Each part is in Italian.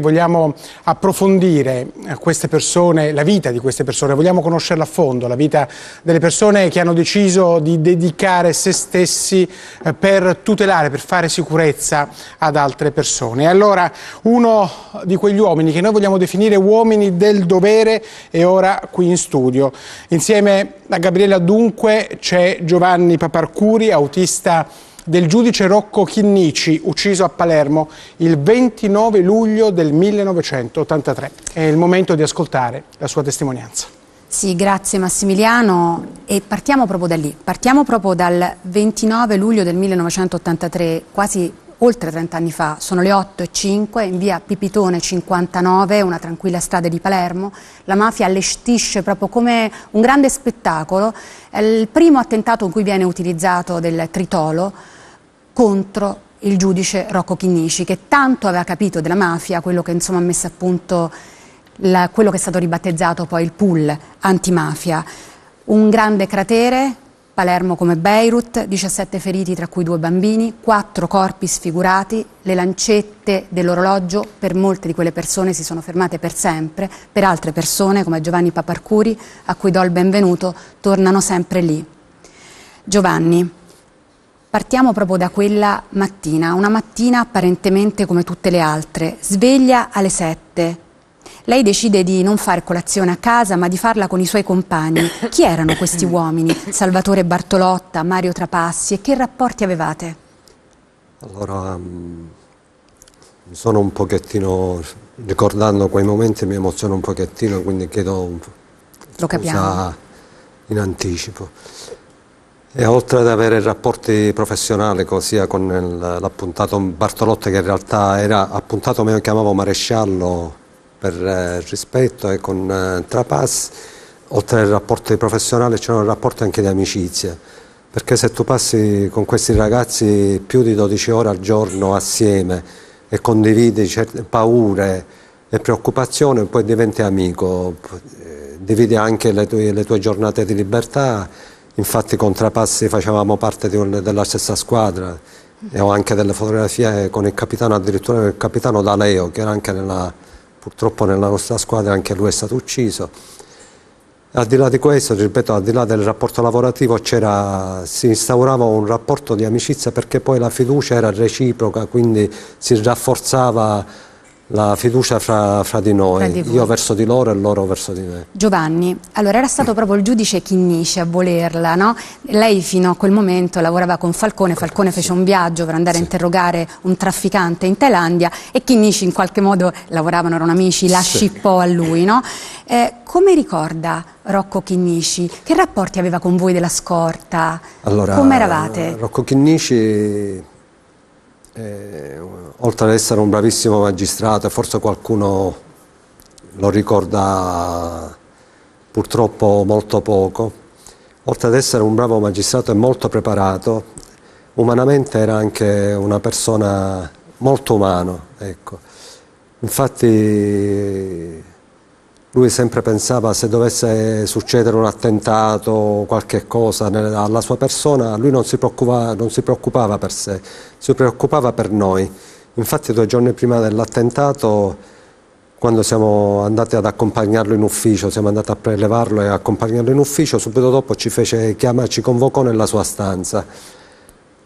Vogliamo approfondire eh, persone, la vita di queste persone, vogliamo conoscerla a fondo, la vita delle persone che hanno deciso di dedicare se stessi eh, per tutelare, per fare sicurezza ad altre persone. E allora uno di quegli uomini che noi vogliamo definire uomini del dovere è ora qui in studio. Insieme a Gabriella Dunque c'è Giovanni Paparcuri, autista del giudice Rocco Chinnici, ucciso a Palermo il 29 luglio del 1983. È il momento di ascoltare la sua testimonianza. Sì, grazie Massimiliano. E partiamo proprio da lì. Partiamo proprio dal 29 luglio del 1983, quasi oltre 30 anni fa, sono le 8 e 5 in via Pipitone 59, una tranquilla strada di Palermo, la mafia allestisce proprio come un grande spettacolo, è il primo attentato in cui viene utilizzato del tritolo, contro il giudice Rocco Chinnici, che tanto aveva capito della mafia, quello che insomma, ha messo a punto la, quello che è stato ribattezzato poi il pool antimafia. Un grande cratere, Palermo come Beirut, 17 feriti tra cui due bambini, 4 corpi sfigurati, le lancette dell'orologio per molte di quelle persone si sono fermate per sempre, per altre persone come Giovanni Paparcuri, a cui do il benvenuto, tornano sempre lì. Giovanni, Partiamo proprio da quella mattina, una mattina apparentemente come tutte le altre, sveglia alle sette. Lei decide di non fare colazione a casa, ma di farla con i suoi compagni. Chi erano questi uomini? Salvatore Bartolotta, Mario Trapassi e che rapporti avevate? Allora, mm, sono un pochettino, ricordando quei momenti mi emoziono un pochettino, quindi chiedo un po'. Lo capiamo. In anticipo. E oltre ad avere rapporti professionali sia con l'appuntato Bartolotta che in realtà era appuntato, me lo chiamavo maresciallo per eh, rispetto e con eh, Trapass, oltre ai rapporti professionali c'erano un rapporto anche di amicizia, perché se tu passi con questi ragazzi più di 12 ore al giorno assieme e condividi certe paure e preoccupazioni, poi diventi amico, eh, dividi anche le tue, le tue giornate di libertà infatti con Trapassi facevamo parte un, della stessa squadra e ho anche delle fotografie con il capitano, addirittura con il capitano D'Aleo che era anche nella, purtroppo nella nostra squadra, anche lui è stato ucciso. Al di là di questo, ripeto, al di là del rapporto lavorativo si instaurava un rapporto di amicizia perché poi la fiducia era reciproca, quindi si rafforzava la fiducia fra, fra di noi, fra di io verso di loro e loro verso di me. Giovanni, allora era stato proprio il giudice Chinnici a volerla, no? Lei fino a quel momento lavorava con Falcone, Falcone fece un viaggio per andare sì. a interrogare un trafficante in Thailandia e Chinnici in qualche modo lavoravano, erano amici, la sì. scippò a lui, no? Eh, come ricorda Rocco Chinnici? Che rapporti aveva con voi della scorta? Allora, Come eravate? Rocco Chinnici eh, oltre ad essere un bravissimo magistrato, forse qualcuno lo ricorda purtroppo molto poco, oltre ad essere un bravo magistrato e molto preparato, umanamente era anche una persona molto umano. Ecco. Infatti lui sempre pensava se dovesse succedere un attentato, o qualche cosa alla sua persona, lui non si, non si preoccupava per sé, si preoccupava per noi. Infatti due giorni prima dell'attentato, quando siamo andati ad accompagnarlo in ufficio, siamo andati a prelevarlo e accompagnarlo in ufficio, subito dopo ci, fece, chiamare, ci convocò nella sua stanza.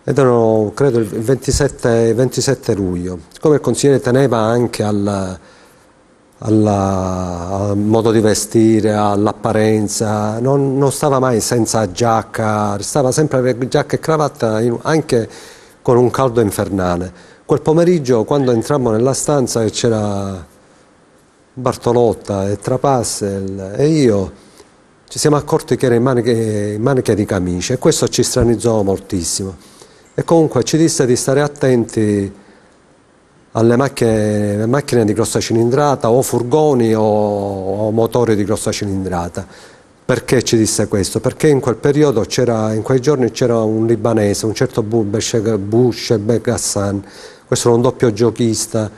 Ed erano, credo, il 27, 27 luglio. Come il consigliere teneva anche al alla, al modo di vestire, all'apparenza, non, non, stava mai senza giacca, stava sempre con giacca e cravatta in, anche con un caldo infernale. Quel pomeriggio quando entrammo nella stanza che c'era Bartolotta e Trapassel e io ci siamo accorti che era in maniche, in maniche di camicia e questo ci stranizzò moltissimo e comunque ci disse di stare attenti alle macchine, macchine, di grossa cilindrata o furgoni o, o, motori di grossa cilindrata. Perché ci disse questo? Perché in quel periodo, in quei giorni c'era un libanese, un certo Bushebek Hassan, questo era un doppio giochista,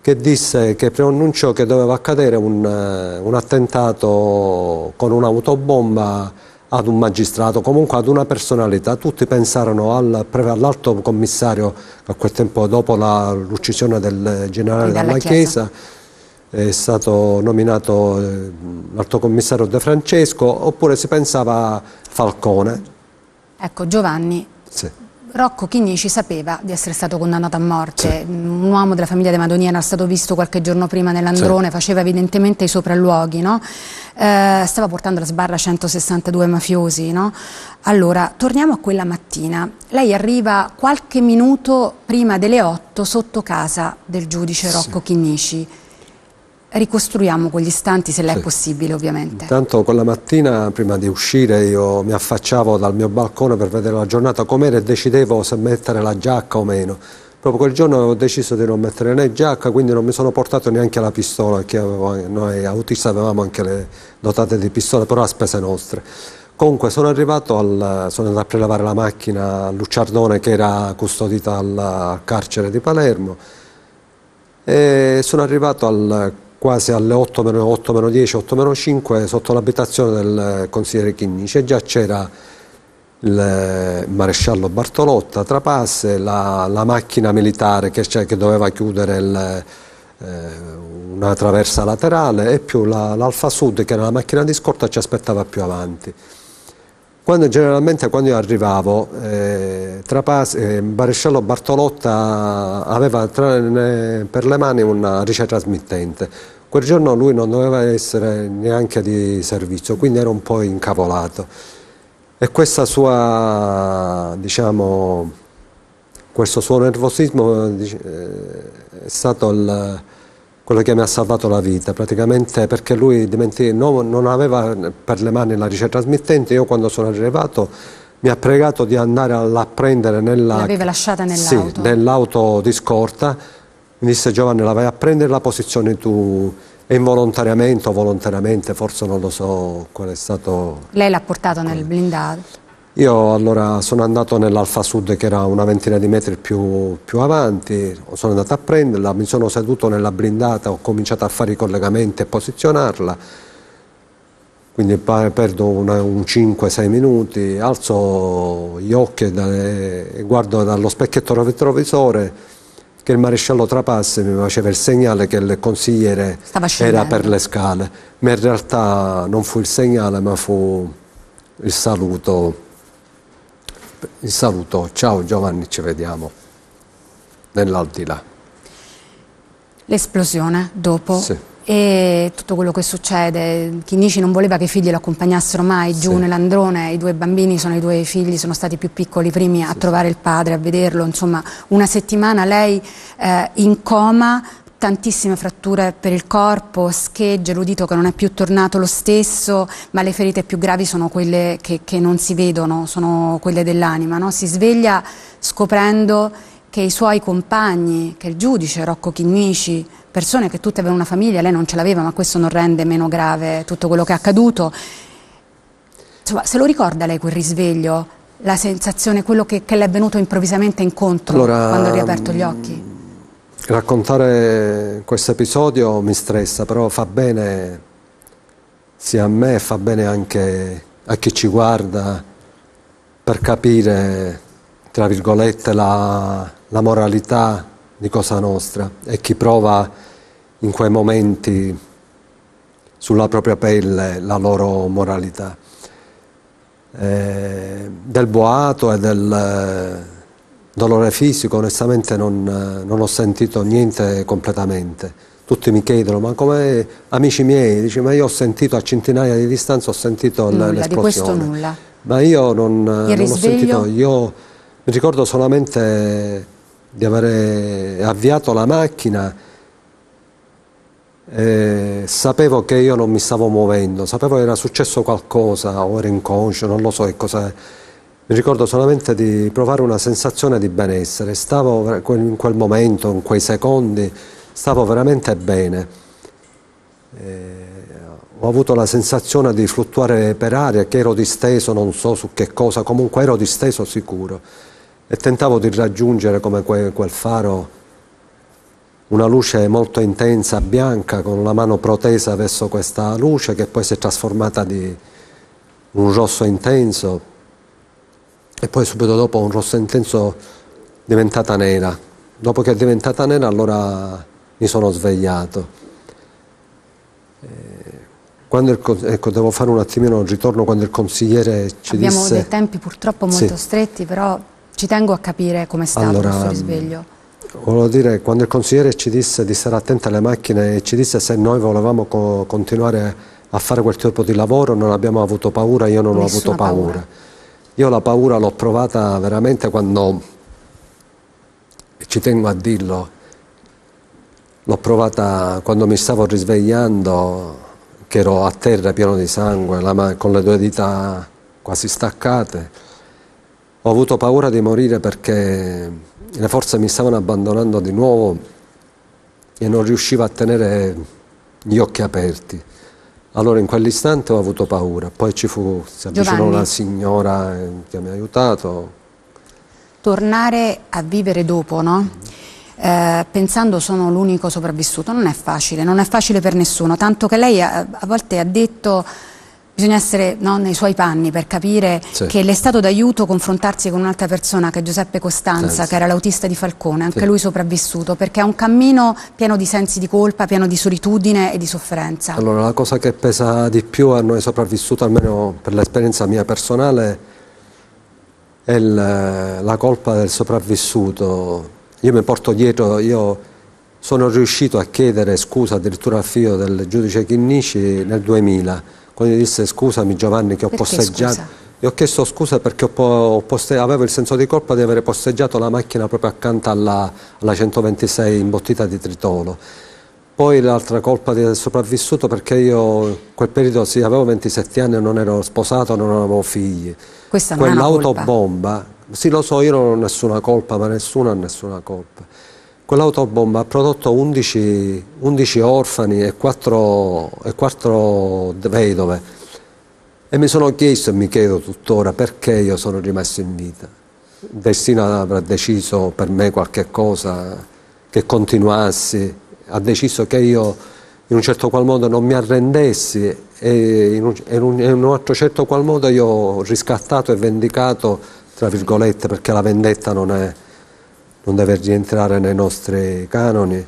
che disse che preannunciò che doveva accadere un, un attentato con un'autobomba ad un magistrato, comunque ad una personalità. Tutti pensarono all'alto commissario a quel tempo dopo l'uccisione del generale della Chiesa. Chiesa. è stato nominato eh, l'alto commissario De Francesco oppure si pensava a Falcone. Ecco Giovanni. Sì. Rocco Chinnici sapeva di essere stato condannato a morte, sì. un uomo della famiglia De Madoniera era stato visto qualche giorno prima nell'Androne, sì. faceva evidentemente i sopralluoghi, no? eh, stava portando alla sbarra 162 mafiosi. No? Allora, torniamo a quella mattina, lei arriva qualche minuto prima delle 8 sotto casa del giudice Rocco sì. Chinnici ricostruiamo quegli istanti se l'è sì. possibile ovviamente. Intanto quella mattina prima di uscire io mi affacciavo dal mio balcone per vedere la giornata com'era e decidevo se mettere la giacca o meno. Proprio quel giorno ho deciso di non mettere né giacca, quindi non mi sono portato neanche la pistola, che noi autisti avevamo anche le dotate di pistole, però a spese nostre. Comunque sono arrivato, al, sono andato a prelevare la macchina a Lucciardone che era custodita al carcere di Palermo e sono arrivato al quasi alle 8 8 10, 8 5 sotto l'abitazione del eh, consigliere Chinnici e già c'era il eh, maresciallo Bartolotta, Trapasse, la, la macchina militare che, che doveva chiudere il, eh, una traversa laterale e più l'Alfa Sud che era la macchina di scorta ci aspettava più avanti. Quando, generalmente quando io arrivavo, eh, Trapas, eh, Barescello Bartolotta aveva tra, ne, per le mani una ricetrasmittente. Quel giorno lui non doveva essere neanche di servizio, quindi era un po' incavolato. E questa sua, diciamo, questo suo nervosismo eh, è stato il quello che mi ha salvato la vita, praticamente perché lui no, non aveva per le mani la ricetta ricetrasmittente, io quando sono arrivato mi ha pregato di andare a prendere nella... L'aveva lasciata nell'auto? Sì, nell'auto di scorta, mi disse Giovanni la vai a prendere la posizione tu e involontariamente o volontariamente, forse non lo so qual è stato... Lei l'ha portato nel blindato? Io allora sono andato nell'Alfa Sud che era una ventina di metri più, più, avanti, sono andato a prenderla, mi sono seduto nella blindata, ho cominciato a fare i collegamenti e posizionarla, quindi perdo una, un 5-6 minuti, alzo gli occhi da, e guardo dallo specchietto retrovisore che il maresciallo Trapassi mi faceva il segnale che il consigliere era per le scale, ma in realtà non fu il segnale ma fu il saluto vi saluto, ciao Giovanni, ci vediamo nell'aldilà. L'esplosione dopo sì. e tutto quello che succede, Chinnici non voleva che i figli lo accompagnassero mai giù sì. nell'androne, i due bambini sono i due figli, sono stati più piccoli i primi a sì. trovare il padre, a vederlo, insomma una settimana lei eh, in coma tantissime fratture per il corpo, schegge, l'udito che non è più tornato lo stesso, ma le ferite più gravi sono quelle che, che non si vedono, sono quelle dell'anima. No? Si sveglia scoprendo che i suoi compagni, che il giudice Rocco Chinnici, persone che tutte avevano una famiglia, lei non ce l'aveva, ma questo non rende meno grave tutto quello che è accaduto. Insomma, se lo ricorda lei quel risveglio, la sensazione, quello che, che le è venuto improvvisamente incontro allora, quando ha riaperto gli occhi? Raccontare questo episodio mi stressa, però fa bene sia a me, fa bene anche a chi ci guarda per capire, tra virgolette, la, la moralità di Cosa Nostra e chi prova in quei momenti sulla propria pelle la loro moralità. Eh, del boato e del Dolore fisico onestamente non, non, ho sentito niente completamente. Tutti mi chiedono, ma come amici miei, dice, ma io ho sentito a centinaia di distanza, ho sentito l'esplosione. Di questo nulla. Ma io non, non ho sentito, io mi ricordo solamente di avere avviato la macchina eh, sapevo che io non mi stavo muovendo, sapevo che era successo qualcosa o ero inconscio, non lo so che cosa mi ricordo solamente di provare una sensazione di benessere, stavo in quel momento, in quei secondi, stavo veramente bene. E eh, ho avuto la sensazione di fluttuare per aria, che ero disteso, non so su che cosa, comunque ero disteso sicuro e tentavo di raggiungere come que quel faro una luce molto intensa, bianca, con la mano protesa verso questa luce che poi si è trasformata di un rosso intenso e poi subito dopo un rosso intenso diventata nera. Dopo che è diventata nera allora mi sono svegliato. Eh, quando il, ecco, devo fare un attimino un ritorno quando il consigliere ci Abbiamo disse... Abbiamo dei tempi purtroppo molto sì. stretti, però ci tengo a capire come è stato allora, questo mm, risveglio. Volevo dire, quando il consigliere ci disse di stare attenti alle macchine e ci disse se noi volevamo co continuare a fare quel tipo di lavoro, non abbiamo avuto paura, io non Nessuna ho avuto paura. paura io la paura l'ho provata veramente quando, e ci tengo a dirlo, l'ho provata quando mi stavo risvegliando, che ero a terra pieno di sangue, la, con le due dita quasi staccate. Ho avuto paura di morire perché le forze mi stavano abbandonando di nuovo e non riuscivo a tenere gli occhi aperti. Allora in quell'istante ho avuto paura, poi ci fu, si avvicinò la signora eh, che mi ha aiutato. Tornare a vivere dopo, no? Eh, pensando sono l'unico sopravvissuto, non è facile, non è facile per nessuno, tanto che lei a, eh, a volte ha detto bisogna essere no, nei suoi panni per capire sì. che le è stato d'aiuto confrontarsi con un'altra persona che è Giuseppe Costanza, eh, sì. che era l'autista di Falcone, anche sì. lui sopravvissuto, perché è un cammino pieno di sensi di colpa, pieno di solitudine e di sofferenza. Allora, la cosa che pesa di più a noi sopravvissuti, almeno per l'esperienza mia personale, è il, la colpa del sopravvissuto. Io mi porto dietro, io sono riuscito a chiedere scusa addirittura al figlio del giudice Chinnici nel 2000 quando gli disse scusami Giovanni che ho perché posteggiato... Scusa? Gli ho chiesto scusa perché ho avevo il senso di colpa di aver posteggiato la macchina proprio accanto alla, alla 126 imbottita di tritolo. Poi l'altra colpa di del sopravvissuto perché io in quel periodo sì, avevo 27 anni e non ero sposato, non avevo figli. Questa Quell'autobomba, sì lo so, io non ho nessuna colpa, ma nessuno ha nessuna colpa. Quell'autobomba ha prodotto 11, 11 orfani e 4, e 4 vedove e mi sono chiesto e mi chiedo tuttora perché io sono rimasto in vita. Il destino avrà deciso per me qualche cosa, che continuassi, ha deciso che io in un certo qual modo non mi arrendessi e in un, in un, in un altro certo qual modo io ho riscattato e vendicato, tra virgolette, perché la vendetta non è non deve rientrare nei nostri canoni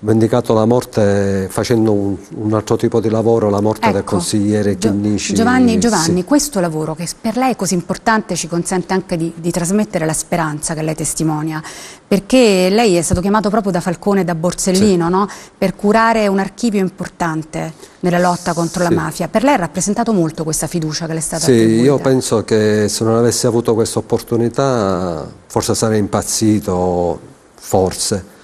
vendicato la morte facendo un, un, altro tipo di lavoro, la morte ecco, del consigliere Chinnici. Giovanni, Giovanni sì. questo lavoro che per lei è così importante ci consente anche di, di, trasmettere la speranza che lei testimonia, perché lei è stato chiamato proprio da Falcone e da Borsellino sì. no? per curare un archivio importante nella lotta contro sì. la mafia. Per lei ha rappresentato molto questa fiducia che le è stata sì, attribuita? Sì, io penso che se non avessi avuto questa opportunità forse sarei impazzito, forse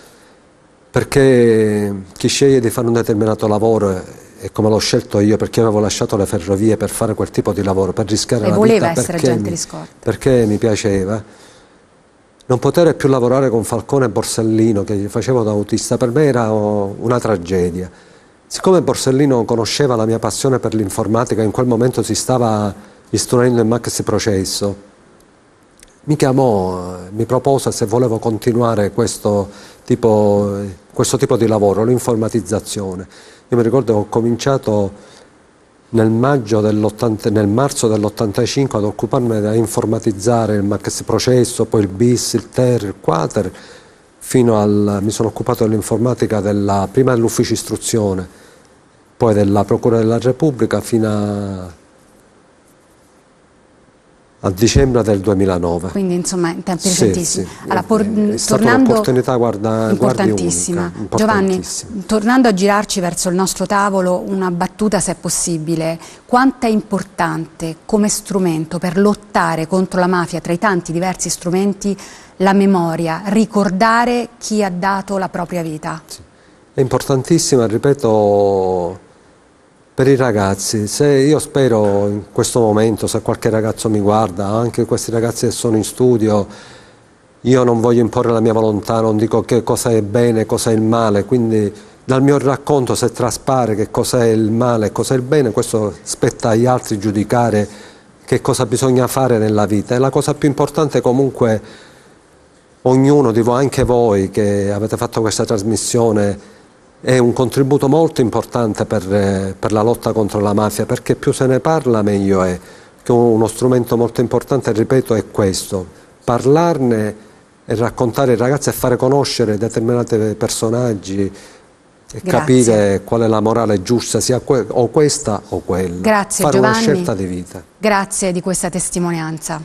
perché chi sceglie di fare un determinato lavoro e eh, come l'ho scelto io perché avevo lasciato le ferrovie per fare quel tipo di lavoro, per rischiare e la vita perché mi, perché mi piaceva non poter più lavorare con Falcone e Borsellino che gli facevo da autista per me era una tragedia siccome Borsellino conosceva la mia passione per l'informatica in quel momento si stava istruendo il max processo mi chiamò, eh, mi propose se volevo continuare questo tipo, questo tipo di lavoro, l'informatizzazione. Io mi ricordo che ho cominciato nel, nel marzo dell'85 ad occuparmi da informatizzare il Max Processo, poi il bis, il ter, il quater, fino al, mi sono occupato dell'informatica della, prima dell'ufficio istruzione, poi della Procura della Repubblica fino a a dicembre del 2009. Quindi insomma in tempi sì, recentissimi. Sì. Eh, allora, por- è stata un'opportunità guarda, importantissima. Unica, importantissima. Giovanni, tornando a girarci verso il nostro tavolo, una battuta se è possibile. Quanto è importante come strumento per lottare contro la mafia, tra i tanti diversi strumenti, la memoria, ricordare chi ha dato la propria vita? Sì. È importantissima, ripeto, per i ragazzi, se io spero in questo momento, se qualche ragazzo mi guarda, anche questi ragazzi che sono in studio, io non voglio imporre la mia volontà, non dico che cosa è bene, cosa è il male, quindi dal mio racconto se traspare che cosa è il male, e cosa è il bene, questo spetta agli altri giudicare che cosa bisogna fare nella vita. E la cosa più importante comunque, ognuno di voi, anche voi che avete fatto questa trasmissione, è un contributo molto importante per, eh, per, la lotta contro la mafia, perché più se ne parla meglio è. Che uno strumento molto importante, ripeto, è questo, parlarne e raccontare ai ragazzi e fare conoscere determinati personaggi, e capire qual è la morale giusta, sia que o questa o quella. Grazie Fare Giovanni. una scelta di vita. Grazie di questa testimonianza.